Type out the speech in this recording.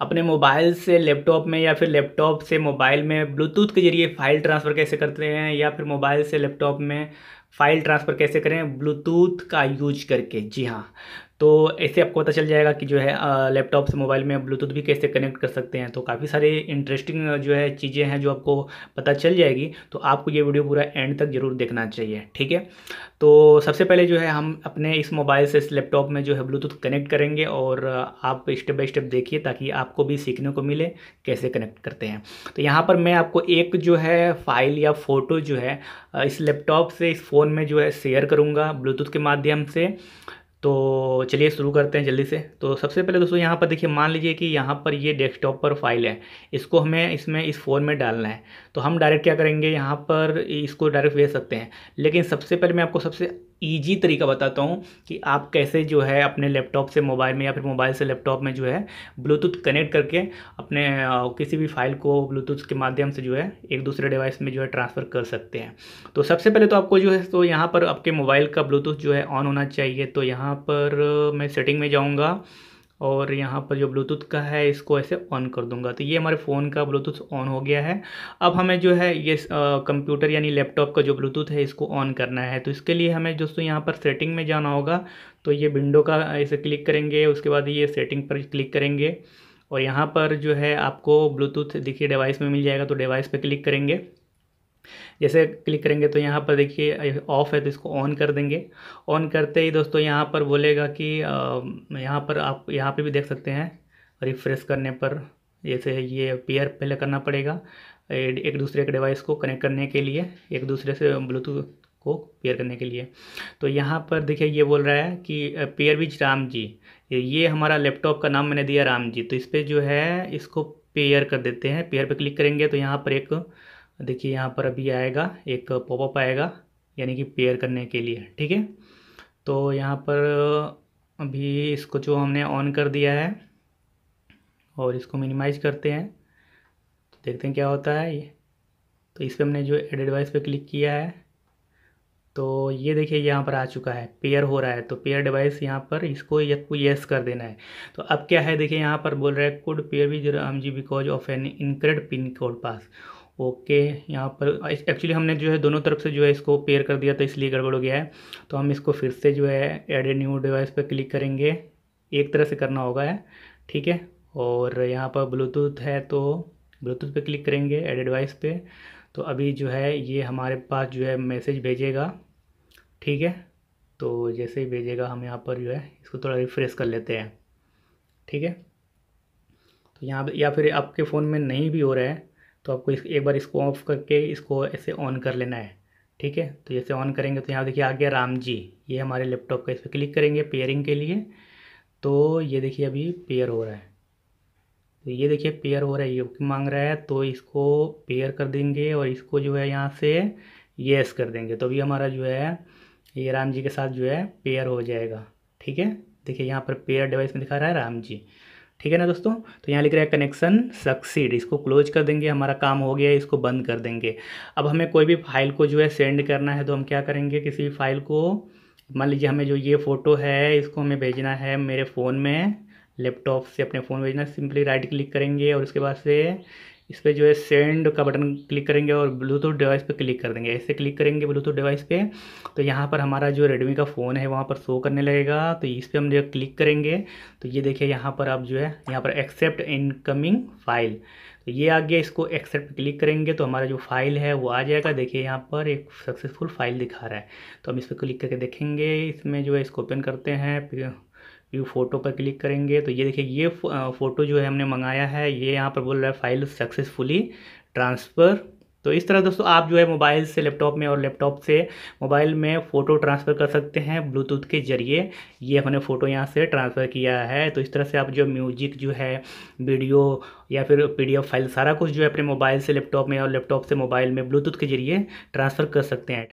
अपने मोबाइल से लैपटॉप में या फिर लैपटॉप से मोबाइल में ब्लूटूथ के जरिए फ़ाइल ट्रांसफ़र कैसे करते हैं या फिर मोबाइल से लैपटॉप में फ़ाइल ट्रांसफ़र कैसे करें ब्लूटूथ का यूज करके जी हाँ तो ऐसे आपको पता चल जाएगा कि जो है लैपटॉप से मोबाइल में ब्लूटूथ भी कैसे कनेक्ट कर सकते हैं तो काफ़ी सारे इंटरेस्टिंग जो है चीज़ें हैं जो आपको पता चल जाएगी तो आपको ये वीडियो पूरा एंड तक ज़रूर देखना चाहिए ठीक है तो सबसे पहले जो है हम अपने इस मोबाइल से इस लैपटॉप में जो है ब्लूटूथ कनेक्ट करेंगे और आप स्टेप बाई स्टेप देखिए ताकि आपको भी सीखने को मिले कैसे कनेक्ट करते हैं तो यहाँ पर मैं आपको एक जो है फाइल या फ़ोटो जो है इस लैपटॉप से इस फ़ोन में जो है शेयर करूँगा ब्लूटूथ के माध्यम से तो चलिए शुरू करते हैं जल्दी से तो सबसे पहले दोस्तों यहाँ पर देखिए मान लीजिए कि यहाँ पर ये डेस्कटॉप पर फाइल है इसको हमें इसमें इस फोन में डालना है तो हम डायरेक्ट क्या करेंगे यहाँ पर इसको डायरेक्ट भेज सकते हैं लेकिन सबसे पहले मैं आपको सबसे ईजी तरीका बताता हूँ कि आप कैसे जो है अपने लैपटॉप से मोबाइल में या फिर मोबाइल से लैपटॉप में जो है ब्लूटूथ कनेक्ट करके अपने किसी भी फाइल को ब्लूटूथ के माध्यम से जो है एक दूसरे डिवाइस में जो है ट्रांसफ़र कर सकते हैं तो सबसे पहले तो आपको जो है तो यहाँ पर आपके मोबाइल का ब्लूटूथ जो है ऑन होना चाहिए तो यहाँ पर मैं सेटिंग में जाऊँगा और यहाँ पर जो ब्लूटूथ का है इसको ऐसे ऑन कर दूंगा तो ये हमारे फ़ोन का ब्लूटूथ ऑन हो गया है अब हमें जो है ये कंप्यूटर यानी लैपटॉप का जो ब्लूटूथ है इसको ऑन करना है तो इसके लिए हमें दोस्तों यहाँ पर सेटिंग में जाना होगा तो ये विंडो का ऐसे क्लिक करेंगे उसके बाद ये सेटिंग पर क्लिक करेंगे और यहाँ पर जो है आपको ब्लूटूथ देखिए डिवाइस में मिल जाएगा तो डिवाइस पर क्लिक करेंगे जैसे क्लिक करेंगे तो यहाँ पर देखिए ऑफ़ है तो इसको ऑन कर देंगे ऑन करते ही दोस्तों यहाँ पर बोलेगा कि यहाँ पर आप यहाँ पे भी देख सकते हैं रिफ्रेश करने पर जैसे ये पेयर पहले करना पड़ेगा एक दूसरे के डिवाइस को कनेक्ट करने के लिए एक दूसरे से ब्लूटूथ को पेयर करने के लिए तो यहाँ पर देखिए ये बोल रहा है कि पेयर विच राम जी ये हमारा लैपटॉप का नाम मैंने दिया राम जी तो इस पर जो है इसको पेयर कर देते हैं पेयर पर क्लिक करेंगे तो यहाँ पर एक देखिए यहाँ पर अभी आएगा एक पॉपअप आएगा यानी कि पेयर करने के लिए ठीक है तो यहाँ पर अभी इसको जो हमने ऑन कर दिया है और इसको मिनिमाइज करते हैं तो देखते हैं क्या होता है ये तो इस पर हमने जो एड एडवाइस पे क्लिक किया है तो ये देखिए यहाँ पर आ चुका है पेयर हो रहा है तो पेयर डिवाइस यहाँ पर इसको येस कर देना है तो अब क्या है देखिए यहाँ पर बोल रहा है कुड पेयर भी हम जी बिकॉज ऑफ एन इनक्रेड पिन कोड पास ओके यहाँ पर एक्चुअली हमने जो है दोनों तरफ से जो है इसको पेयर कर दिया तो इसलिए गड़बड़ हो गया है तो हम इसको फिर से जो है एड ए न्यू डिवाइस पर क्लिक करेंगे एक तरह से करना होगा है ठीक है और यहाँ पर ब्लूटूथ है तो ब्लूटूथ पे क्लिक करेंगे एड डिवाइस पे तो अभी जो है ये हमारे पास जो है मैसेज भेजेगा ठीक है तो जैसे ही भेजेगा हम यहाँ पर जो है इसको थोड़ा रिफ़्रेश कर लेते हैं ठीक है तो यहाँ या फिर आपके फ़ोन में नहीं भी हो रहा है तो आपको इस एक बार इसको ऑफ करके इसको ऐसे ऑन कर लेना है ठीक है तो जैसे ऑन करेंगे तो यहाँ देखिए आ गया राम जी ये हमारे लैपटॉप का इस पर क्लिक करेंगे पेयरिंग के लिए तो ये देखिए अभी पेयर हो रहा है तो ये देखिए पेयर हो रहा है ये मांग रहा है तो इसको पेयर कर देंगे और इसको जो है यहाँ से येस कर देंगे तो अभी हमारा जो है ये राम जी के साथ जो है पेयर हो जाएगा ठीक है देखिए यहाँ पर पेयर डिवाइस में दिखा रहा है राम जी ठीक है ना दोस्तों तो यहाँ लिख रहा है कनेक्शन सक्सीड इसको क्लोज कर देंगे हमारा काम हो गया इसको बंद कर देंगे अब हमें कोई भी फाइल को जो है सेंड करना है तो हम क्या करेंगे किसी भी फाइल को मान लीजिए हमें जो ये फ़ोटो है इसको हमें भेजना है मेरे फ़ोन में लैपटॉप से अपने फ़ोन भेजना सिंपली राइट क्लिक करेंगे और उसके बाद से इस पर जो है सेंड का बटन क्लिक करेंगे और ब्लूटूथ डिवाइस पे क्लिक कर देंगे ऐसे क्लिक करेंगे ब्लूटूथ डिवाइस पे तो यहाँ पर हमारा जो रेडमी का फ़ोन है वहाँ पर शो करने लगेगा तो इस पर हम जो क्लिक करेंगे तो ये देखिए यहाँ पर आप जो है यहाँ पर एक्सेप्ट इनकमिंग फाइल तो ये आ गया इसको एक्सेप्ट क्लिक करेंगे तो हमारा जो फाइल है वो आ जाएगा देखिए यहाँ पर एक सक्सेसफुल फाइल दिखा रहा है तो हम इस पर क्लिक करके देखेंगे इसमें जो है इसको ओपन करते हैं ये फ़ोटो पर क्लिक करेंगे तो ये देखिए ये फ़ोटो जो है हमने मंगाया है ये यहाँ पर बोल रहा है फाइल सक्सेसफुली ट्रांसफ़र तो इस तरह दोस्तों आप जो है मोबाइल से लैपटॉप में और लैपटॉप से मोबाइल में फ़ोटो ट्रांसफ़र कर सकते हैं ब्लूटूथ के ज़रिए ये हमने फ़ोटो यहाँ से ट्रांसफ़र किया है तो इस तरह से आप जो म्यूजिक जो है वीडियो या फिर पीडीएफ फाइल सारा कुछ जो है अपने मोबाइल से लैपटॉप में और लैपटॉप से मोबाइल में ब्लूटूथ के ज़रिए ट्रांसफ़र कर सकते हैं